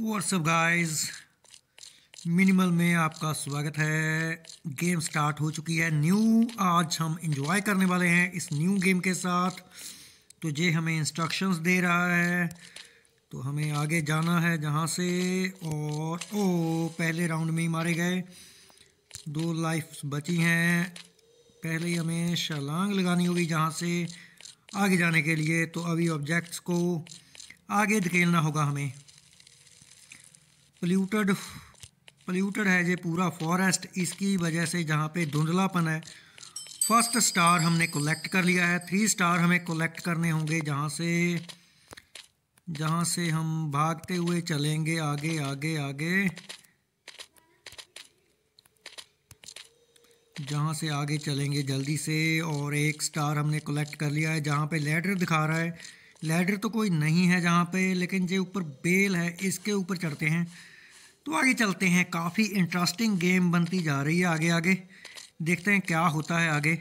WhatsApp guys minimal में आपका स्वागत है गेम स्टार्ट हो चुकी है न्यू आज हम इंजॉय करने वाले हैं इस न्यू गेम के साथ तो ये हमें इंस्ट्रक्शंस दे रहा है तो हमें आगे जाना है जहाँ से और ओ पहले राउंड में ही मारे गए दो लाइफ्स बची हैं पहले ही हमें शलांग लगानी होगी जहाँ से आगे जाने के लिए तो अभी ऑब्जेक्ट्स को आगे धकेलना होगा हमें पल्यूटेड पल्यूटेड है ये पूरा फॉरेस्ट इसकी वजह से जहाँ पे धुंधलापन है फर्स्ट स्टार हमने कलेक्ट कर लिया है थ्री स्टार हमें कलेक्ट करने होंगे जहाँ से जहाँ से हम भागते हुए चलेंगे आगे आगे आगे जहाँ से आगे चलेंगे जल्दी से और एक स्टार हमने कलेक्ट कर लिया है जहाँ पे लैडर दिखा रहा है लेडर तो कोई नहीं है जहाँ पे लेकिन जो ऊपर बेल है इसके ऊपर चढ़ते हैं तो आगे चलते हैं काफ़ी इंटरेस्टिंग गेम बनती जा रही है आगे आगे देखते हैं क्या होता है आगे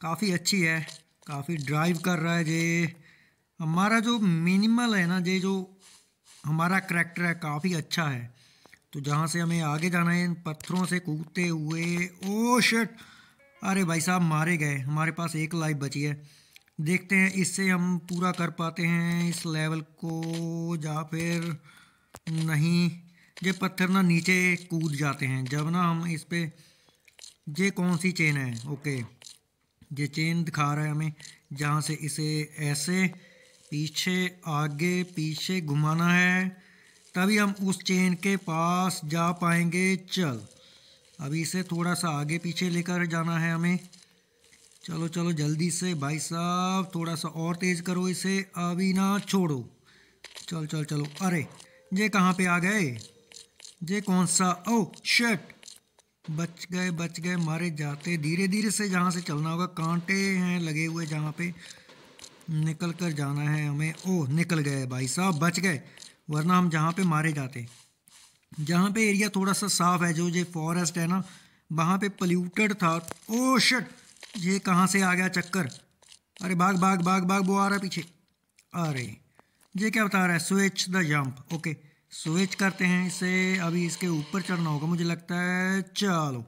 काफ़ी अच्छी है काफ़ी ड्राइव कर रहा है ये हमारा जो मिनिमल है ना ये जो हमारा करैक्टर है काफ़ी अच्छा है तो जहाँ से हमें आगे जाना है इन पत्थरों से कूदते हुए ओ oh शर्ट अरे भाई साहब मारे गए हमारे पास एक लाइफ बची है देखते हैं इससे हम पूरा कर पाते हैं इस लेवल को या फिर नहीं ये पत्थर ना नीचे कूद जाते हैं जब ना हम इस पर ये कौन सी चेन है ओके ये चेन दिखा रहा है हमें जहाँ से इसे ऐसे पीछे आगे पीछे घुमाना है तभी हम उस चेन के पास जा पाएंगे चल अभी इसे थोड़ा सा आगे पीछे लेकर जाना है हमें चलो चलो जल्दी से भाई साहब थोड़ा सा और तेज़ करो इसे अभी ना छोड़ो चल चल चलो अरे ये कहाँ पे आ गए ये कौन सा ओ oh, शर्ट बच गए बच गए मारे जाते धीरे धीरे से जहाँ से चलना होगा कांटे हैं लगे हुए जहाँ पे निकल कर जाना है हमें ओ oh, निकल गए भाई साहब बच गए वरना हम जहाँ पे मारे जाते जहाँ पे एरिया थोड़ा सा साफ है जो ये फॉरेस्ट है ना वहाँ पे पल्यूटेड था ओ oh, शर्ट ये कहाँ से आ गया चक्कर अरे बाघ बाघ बाघ बाघ वो आ रहा पीछे अरे ये क्या बता रहा है switch the jump okay switch करते हैं इसे अभी इसके ऊपर चढ़ना होगा मुझे लगता है चलो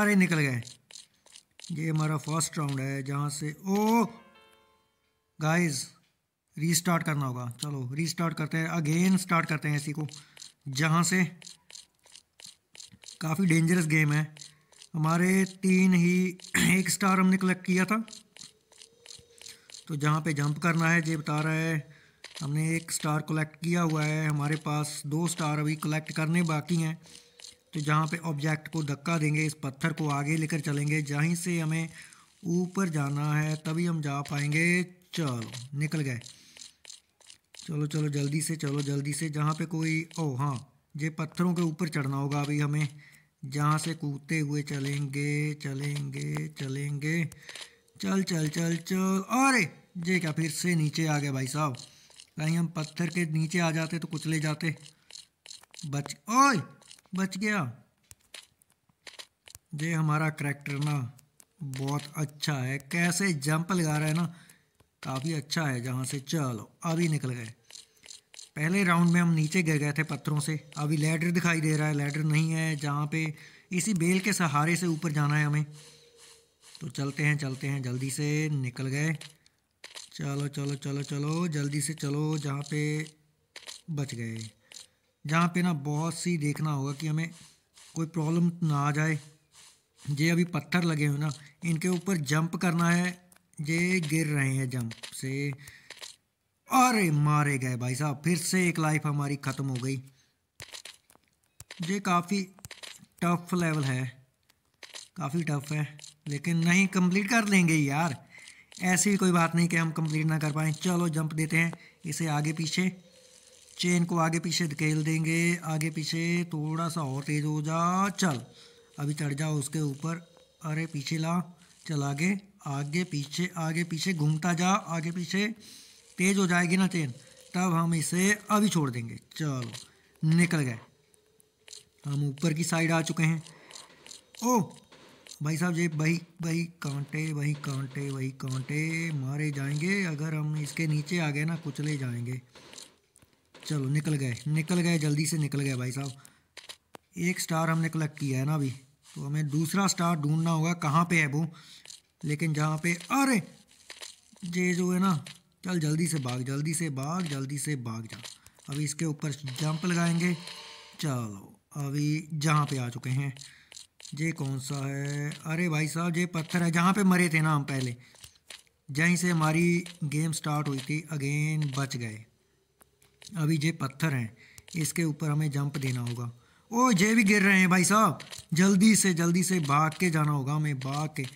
अरे निकल गए ये हमारा फर्स्ट राउंड है जहाँ से ओ गाइस रीस्टार्ट करना होगा चलो रीस्टार्ट करते हैं अगेन स्टार्ट करते हैं इसी को जहाँ से काफ़ी डेंजरस गेम है हमारे तीन ही एक स्टार हमने कलेक्ट किया था तो जहाँ पे जंप करना है ये बता रहा है हमने एक स्टार कलेक्ट किया हुआ है हमारे पास दो स्टार अभी कलेक्ट करने बाकी हैं तो जहाँ पे ऑब्जेक्ट को धक्का देंगे इस पत्थर को आगे लेकर चलेंगे जहीं से हमें ऊपर जाना है तभी हम जा पाएंगे चलो निकल गए चलो चलो जल्दी से चलो जल्दी से जहाँ पे कोई ओ हाँ ये पत्थरों के ऊपर चढ़ना होगा अभी हमें जहाँ से कूदते हुए चलेंगे चलेंगे चलेंगे चल चल चल चल अरे ये क्या फिर से नीचे आ गया भाई साहब कहीं हम पत्थर के नीचे आ जाते तो कुचले जाते बच ओए बच गया ये हमारा करैक्टर ना बहुत अच्छा है कैसे जंप लगा रहा है ना काफ़ी अच्छा है जहाँ से चलो अभी निकल गए पहले राउंड में हम नीचे गिर गए थे पत्थरों से अभी लैडर दिखाई दे रहा है लैडर नहीं है जहाँ पे इसी बेल के सहारे से ऊपर जाना है हमें तो चलते हैं चलते हैं जल्दी से निकल गए चलो चलो चलो चलो जल्दी से चलो जहाँ पे बच गए जहाँ पे ना बहुत सी देखना होगा कि हमें कोई प्रॉब्लम ना आ जाए ये अभी पत्थर लगे हुए ना इनके ऊपर जंप करना है ये गिर रहे हैं जंप से अरे मारे गए भाई साहब फिर से एक लाइफ हमारी ख़त्म हो गई ये काफ़ी टफ लेवल है काफ़ी टफ है लेकिन नहीं कंप्लीट कर लेंगे यार ऐसी कोई बात नहीं कि हम कंप्लीट ना कर पाएँ चलो जंप देते हैं इसे आगे पीछे चेन को आगे पीछे धकेल देंगे आगे पीछे थोड़ा सा और तेज़ हो जा चल अभी चढ़ जाओ उसके ऊपर अरे पीछे ला चल आगे आगे पीछे आगे पीछे घूमता जा आगे पीछे तेज़ हो जाएगी ना चेन तब हम इसे अभी छोड़ देंगे चलो निकल गए हम ऊपर की साइड आ चुके हैं ओ भाई साहब ये वही वही कांटे वही कांटे वही कांटे मारे जाएंगे अगर हम इसके नीचे आ गए ना कुचले जाएंगे चलो निकल गए निकल गए जल्दी से निकल गए भाई साहब एक स्टार हमने कलेक्ट किया है ना अभी तो हमें दूसरा स्टार ढूंढना होगा कहाँ पे है वो लेकिन जहाँ पे अरे ये जो है ना चल जल्दी से भाग जल्दी से भाग जल्दी से भाग जा अभी इसके ऊपर जंप लगाएंगे चलो अभी जहाँ पे आ चुके हैं ये कौन सा है अरे भाई साहब ये पत्थर है जहाँ पे मरे थे ना हम पहले जहीं से हमारी गेम स्टार्ट हुई थी अगेन बच गए अभी ये पत्थर हैं इसके ऊपर हमें जंप देना होगा ओ ये भी गिर रहे हैं भाई साहब जल्दी से जल्दी से भाग के जाना होगा हमें भाग के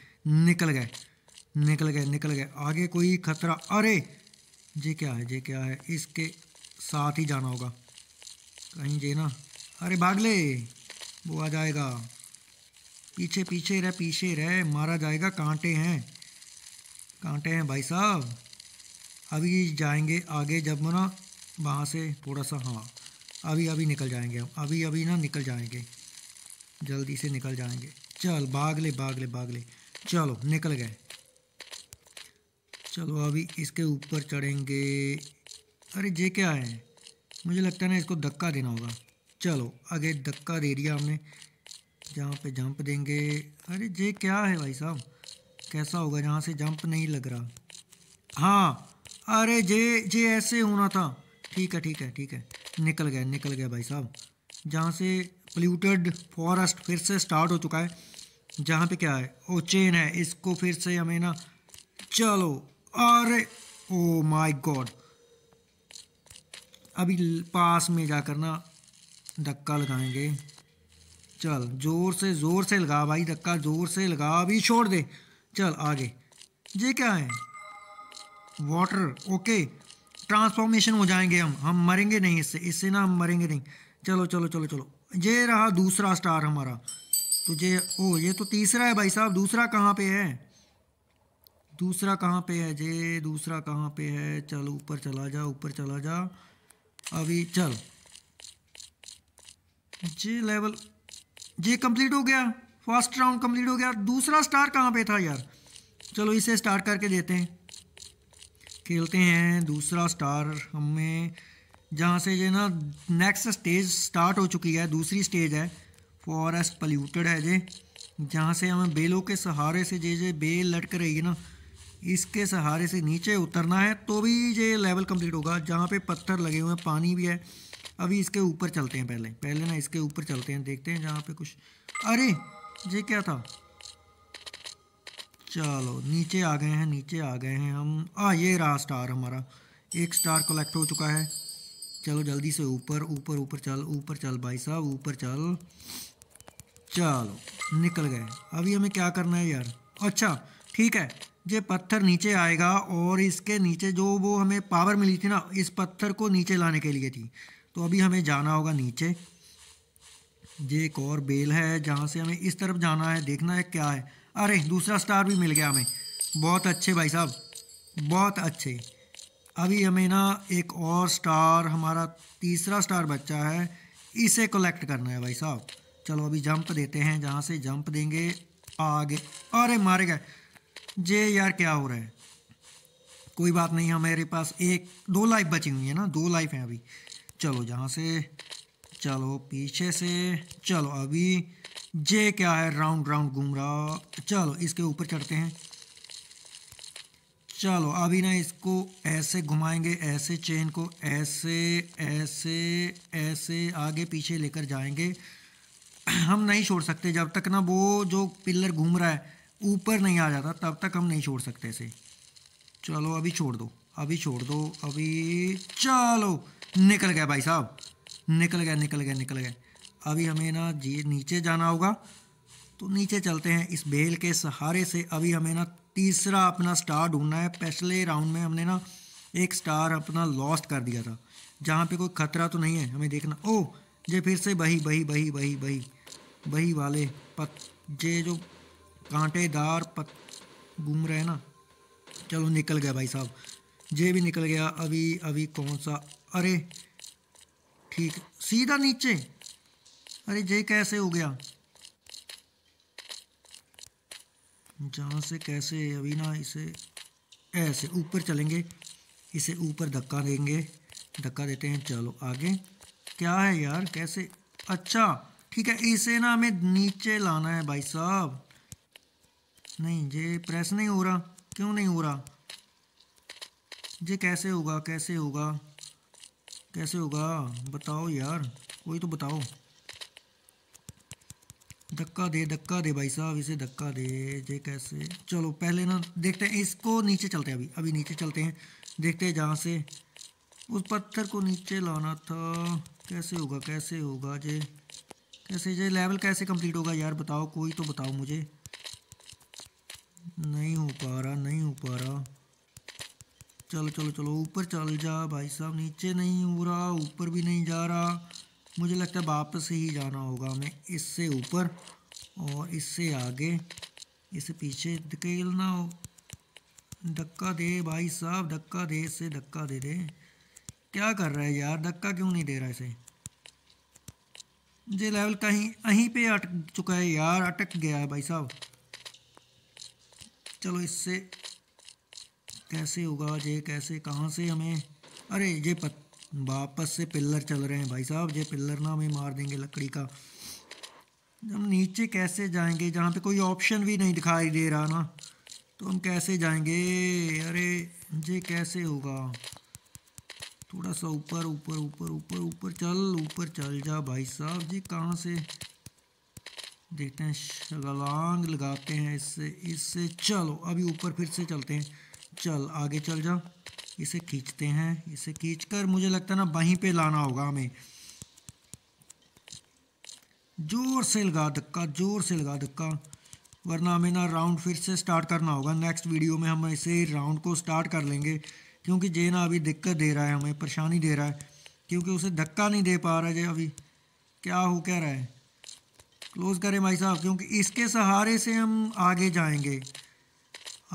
निकल गए निकल गए निकल गए आगे कोई खतरा अरे ये क्या है ये क्या है इसके साथ ही जाना होगा कहीं जे ना अरे भाग ले वो आ जाएगा पीछे पीछे रह पीछे रह मारा जाएगा कांटे हैं कांटे हैं भाई साहब अभी जाएंगे आगे जब ना वहाँ से थोड़ा सा हाँ अभी अभी निकल जाएंगे हम अभी अभी ना निकल जाएंगे जल्दी से निकल जाएंगे चल भाग ले भाग ले भाग ले चलो निकल गए चलो अभी इसके ऊपर चढ़ेंगे अरे ये क्या है मुझे लगता है ना इसको धक्का देना होगा चलो आगे धक्का दे दिया हमने यहाँ पे जंप देंगे अरे ये क्या है भाई साहब कैसा होगा जहाँ से जंप नहीं लग रहा हाँ अरे ये ये ऐसे होना था ठीक है ठीक है ठीक है निकल गया निकल गया भाई साहब जहाँ से पोल्यूटेड फॉरेस्ट फिर से स्टार्ट हो चुका है जहाँ पे क्या है ओ चेन है इसको फिर से हमें ना चलो अरे ओ माय गॉड अभी पास में जाकर ना धक्का लगाएंगे चल जोर से जोर से लगा भाई धक्का जोर से लगा अभी छोड़ दे चल आगे ये क्या है वाटर ओके ट्रांसफॉर्मेशन हो जाएंगे हम हम मरेंगे नहीं इससे इससे ना हम मरेंगे नहीं चलो चलो चलो चलो ये रहा दूसरा स्टार हमारा तो ये ओ ये तो तीसरा है भाई साहब दूसरा कहाँ पे है दूसरा कहाँ पे है जे दूसरा कहाँ पे है चल ऊपर चला जा ऊपर चला जा अभी चल जे लेवल ये कंप्लीट हो गया फर्स्ट राउंड कंप्लीट हो गया दूसरा स्टार कहाँ पे था यार चलो इसे स्टार्ट करके देते हैं खेलते हैं दूसरा स्टार हमें जहाँ से ये ना नेक्स्ट स्टेज स्टार्ट हो चुकी है दूसरी स्टेज है फॉरेस्ट पल्यूटेड है ये जहाँ से हमें बेलों के सहारे से जे जे बेल लटक रही है ना इसके सहारे से नीचे उतरना है तो भी ये लेवल कंप्लीट होगा जहाँ पे पत्थर लगे हुए हैं पानी भी है अभी इसके ऊपर चलते हैं पहले पहले ना इसके ऊपर चलते हैं देखते हैं जहाँ पे कुछ अरे ये क्या था चलो नीचे आ गए हैं नीचे आ गए हैं हम आ ये रहा स्टार हमारा एक स्टार कलेक्ट हो चुका है चलो जल्दी से ऊपर ऊपर ऊपर चल ऊपर चल भाई साहब ऊपर चल चलो निकल गए अभी हमें क्या करना है यार अच्छा ठीक है ये पत्थर नीचे आएगा और इसके नीचे जो वो हमें पावर मिली थी ना इस पत्थर को नीचे लाने के लिए थी तो अभी हमें जाना होगा नीचे ये एक और बेल है जहाँ से हमें इस तरफ जाना है देखना है क्या है अरे दूसरा स्टार भी मिल गया हमें बहुत अच्छे भाई साहब बहुत अच्छे अभी हमें ना एक और स्टार हमारा तीसरा स्टार बच्चा है इसे कलेक्ट करना है भाई साहब चलो अभी जंप देते हैं जहाँ से जंप देंगे आगे अरे मारे गए जे यार क्या हो रहा है कोई बात नहीं हमारे पास एक दो लाइफ बची हुई है ना दो लाइफ हैं अभी चलो यहाँ से चलो पीछे से चलो अभी जे क्या है राउंड राउंड घूम रहा चलो इसके ऊपर चढ़ते हैं चलो अभी ना इसको ऐसे घुमाएंगे ऐसे चेन को ऐसे ऐसे ऐसे आगे पीछे लेकर जाएंगे हम नहीं छोड़ सकते जब तक ना वो जो पिल्लर घूम रहा है ऊपर नहीं आ जाता तब तक हम नहीं छोड़ सकते इसे चलो अभी छोड़ दो अभी छोड़ दो अभी चलो निकल गया भाई साहब निकल गया निकल गया निकल गया अभी हमें ना जी नीचे जाना होगा तो नीचे चलते हैं इस बेल के सहारे से अभी हमें ना तीसरा अपना स्टार ढूंढना है पिछले राउंड में हमने ना एक स्टार अपना लॉस्ट कर दिया था जहाँ पे कोई ख़तरा तो नहीं है हमें देखना ओ ये फिर से बही बही बही बही बही बही वाले पत जे जो कांटेदार पत घूम रहे ना चलो निकल गया भाई साहब ये भी निकल गया अभी अभी कौन सा अरे ठीक सीधा नीचे अरे ये कैसे हो गया जहाँ से कैसे अभी ना इसे ऐसे ऊपर चलेंगे इसे ऊपर धक्का देंगे धक्का देते हैं चलो आगे क्या है यार कैसे अच्छा ठीक है इसे ना हमें नीचे लाना है भाई साहब नहीं जे प्रेस नहीं हो रहा क्यों नहीं हो रहा ये कैसे होगा कैसे होगा कैसे होगा बताओ यार कोई तो बताओ धक्का दे धक्का दे भाई साहब इसे धक्का दे जे कैसे चलो पहले ना देखते हैं इसको नीचे चलते हैं अभी अभी नीचे चलते हैं देखते हैं जहाँ से उस पत्थर को नीचे लाना था कैसे होगा कैसे होगा जे कैसे जे लेवल कैसे कंप्लीट होगा यार बताओ कोई तो बताओ मुझे नहीं हो पा रहा नहीं हो पा रहा चलो चलो चलो ऊपर चल जा भाई साहब नीचे नहीं हो रहा ऊपर भी नहीं जा रहा मुझे लगता है वापस ही जाना होगा हमें इससे ऊपर और इससे आगे इससे पीछे धकेलना हो धक्का दे भाई साहब धक्का दे इससे धक्का दे दे क्या कर रहा है यार धक्का क्यों नहीं दे रहा इसे जे लेवल कहीं अहीं पे अटक चुका है यार अटक गया है भाई साहब चलो इससे कैसे होगा ये कैसे कहाँ से हमें अरे ये पत, वापस से पिल्लर चल रहे हैं भाई साहब ये पिल्लर ना हमें मार देंगे लकड़ी का हम नीचे कैसे जाएंगे जहाँ पे कोई ऑप्शन भी नहीं दिखाई दे रहा ना तो हम कैसे जाएंगे अरे ये कैसे होगा थोड़ा सा ऊपर ऊपर ऊपर ऊपर ऊपर चल ऊपर चल जा भाई साहब जी कहाँ से देखते हैं शगलांग लगाते हैं इससे इससे चलो अभी ऊपर फिर से चलते हैं चल आगे चल जाओ इसे खींचते हैं इसे खींचकर मुझे लगता है ना वहीं पे लाना होगा हमें जोर से लगा धक्का जोर से लगा धक्का वरना हमें ना राउंड फिर से स्टार्ट करना होगा नेक्स्ट वीडियो में हम इसे राउंड को स्टार्ट कर लेंगे क्योंकि जे ना अभी दिक्कत दे रहा है हमें परेशानी दे रहा है क्योंकि उसे धक्का नहीं दे पा रहा है जे अभी क्या हो क्या रहा है क्लोज़ करें भाई साहब क्योंकि इसके सहारे से हम आगे जाएंगे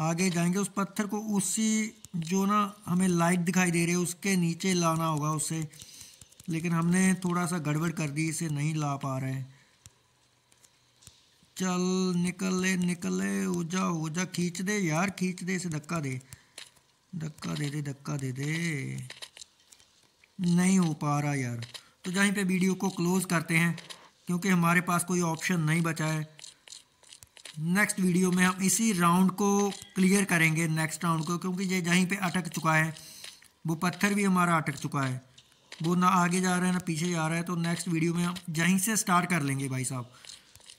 आगे जाएंगे उस पत्थर को उसी जो ना हमें लाइट दिखाई दे रही है उसके नीचे लाना होगा उसे लेकिन हमने थोड़ा सा गड़बड़ कर दी इसे नहीं ला पा रहे चल निकल ले ऊजा ऊजा खींच दे यार खींच दे इसे धक्का दे धक्का दे दे धक्का दे दे नहीं हो पा रहा यार तो जहीं पे वीडियो को क्लोज़ करते हैं क्योंकि हमारे पास कोई ऑप्शन नहीं बचा है नेक्स्ट वीडियो में हम इसी राउंड को क्लियर करेंगे नेक्स्ट राउंड को क्योंकि ये जहीं पे अटक चुका है वो पत्थर भी हमारा अटक चुका है वो ना आगे जा रहा है ना पीछे जा रहा है तो नेक्स्ट वीडियो में हम यहीं से स्टार्ट कर लेंगे भाई साहब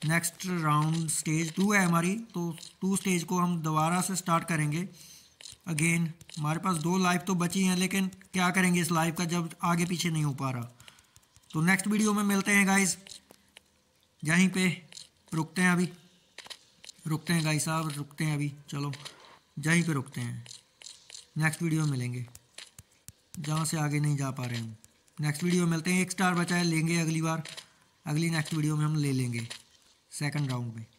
नेक्स्ट राउंड स्टेज टू है हमारी तो टू स्टेज को हम दोबारा से स्टार्ट करेंगे अगेन हमारे पास दो लाइफ तो बची हैं लेकिन क्या करेंगे इस लाइफ का जब आगे पीछे नहीं हो पा रहा तो नेक्स्ट वीडियो में मिलते हैं गाइज यहीं पे रुकते हैं अभी रुकते हैं गाई साहब रुकते हैं अभी चलो जहीं पे रुकते हैं नेक्स्ट वीडियो में मिलेंगे जहाँ से आगे नहीं जा पा रहे हम नेक्स्ट वीडियो में मिलते हैं एक स्टार बचाए लेंगे अगली बार अगली नेक्स्ट वीडियो में हम ले लेंगे सेकंड राउंड में